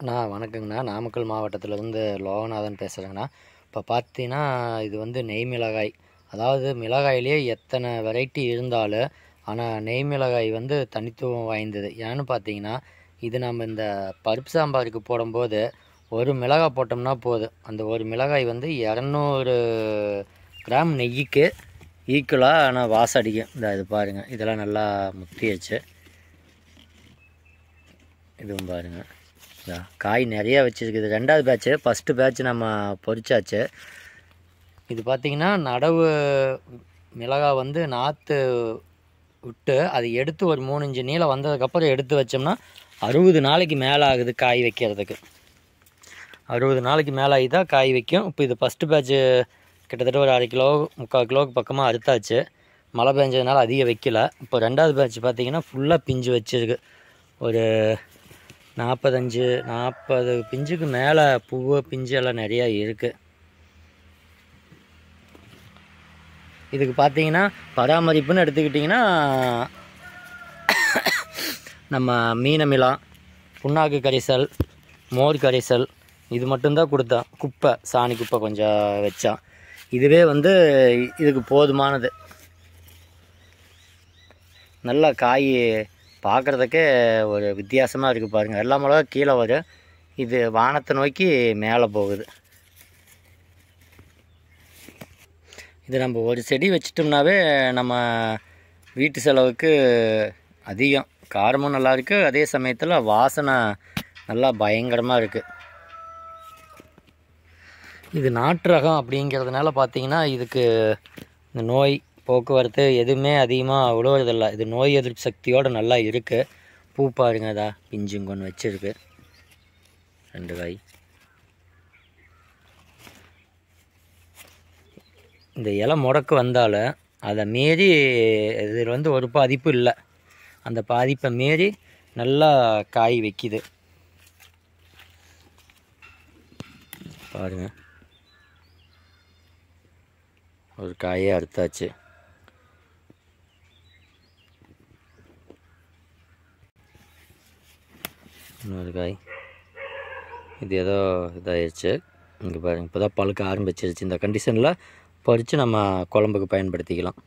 அண்ணா வணக்கங்கண்ணா நாமக்கல் மாவட்டத்திலேருந்து லோகநாதன் பேசுகிறேங்கண்ணா இப்போ பார்த்தீங்கன்னா இது வந்து நெய் மிளகாய் அதாவது மிளகாயிலேயே எத்தனை வெரைட்டி இருந்தாலும் ஆனால் நெய் மிளகாய் வந்து தனித்துவம் வாய்ந்தது ஏன்னு பார்த்தீங்கன்னா இது நம்ம இந்த பருப்பு சாம்பாருக்கு போடும்போது ஒரு மிளகாய் போட்டோம்னா போதும் அந்த ஒரு மிளகாய் வந்து இரநூறு கிராம் நெய்யிக்கு ஈக்குவலாக ஆனால் வாசடிக்கும் இந்த இது பாருங்கள் இதெல்லாம் நல்லா முத்தியாச்சு இதுவும் பாருங்கள் காய் நிறையா வச்சுருக்குது ரெண்டாவது பேட்ச்சு ஃபஸ்ட்டு பேட்ச் நம்ம பொறிச்சாச்சு இது பார்த்திங்கன்னா நடவு மிளகாய் வந்து நாற்று விட்டு அதை எடுத்து ஒரு மூணு இஞ்சு நீளம் வந்ததுக்கப்புறம் எடுத்து வச்சோம்னா அறுபது நாளைக்கு மேலே ஆகுது காய் வைக்கிறதுக்கு அறுபது நாளைக்கு மேலே ஆகி தான் காய் வைக்கும் இப்போ இது ஃபஸ்ட்டு பேட்ச்சு கிட்டத்தட்ட ஒரு அரை கிலோ முக்கால் கிலோவுக்கு பக்கமாக அறுத்தாச்சு மழை பெஞ்சதுனால அதிகம் வைக்கல இப்போ ரெண்டாவது பேட்ச் பார்த்திங்கன்னா ஃபுல்லாக பிஞ்சு வச்சுருக்கு ஒரு நாற்பத்தஞ்சு நாற்பது பிஞ்சுக்கு மேலே பூவு பிஞ்சு எல்லாம் நிறையா இருக்குது இதுக்கு பார்த்தீங்கன்னா பராமரிப்புன்னு எடுத்துக்கிட்டிங்கன்னா நம்ம மீனமிலா புண்ணாக்கு கரிசல் மோர் கரிசல் இது மட்டும்தான் கொடுத்தான் குப்பை சாணி குப்பை கொஞ்சம் வச்சான் இதுவே வந்து இதுக்கு போதுமானது நல்லா காய் பார்க்குறதுக்கே ஒரு வித்தியாசமாக இருக்குது பாருங்கள் எல்லா மிளகா கீழே வரும் இது வானத்தை நோக்கி மேலே போகுது இது நம்ம ஒரு செடி வச்சிட்டோம்னாவே நம்ம வீட்டு செலவுக்கு அதிகம் காரமும் நல்லா இருக்குது அதே சமயத்தில் வாசனை நல்லா பயங்கரமாக இருக்குது இது நாட்டு ரகம் அப்படிங்கிறதுனால பார்த்திங்கன்னா இதுக்கு இந்த நோய் போக்குவரத்து எதுவுமே அதிகமாக உழுவுறதில்ல இது நோய் எதிர்ப்பு சக்தியோடு நல்லா இருக்குது பூ பாருங்க அதா கொண்டு வச்சுருக்கு ரெண்டு காய் இந்த இலை முடக்கு வந்தாலும் அதை மீறி இதில் வந்து ஒரு பாதிப்பு இல்லை அந்த பாதிப்பை மீறி நல்லா காய் வைக்கிது பாருங்கள் ஒரு காயே அறுத்தாச்சு இன்னொரு காய் இது ஏதோ இதாகிடுச்சு இங்கே பாருங்கள் இப்போ தான் பழுக்க ஆரம்பிச்சிருச்சு இந்த கண்டிஷனில் பறித்து நம்ம குழம்புக்கு பயன்படுத்திக்கலாம்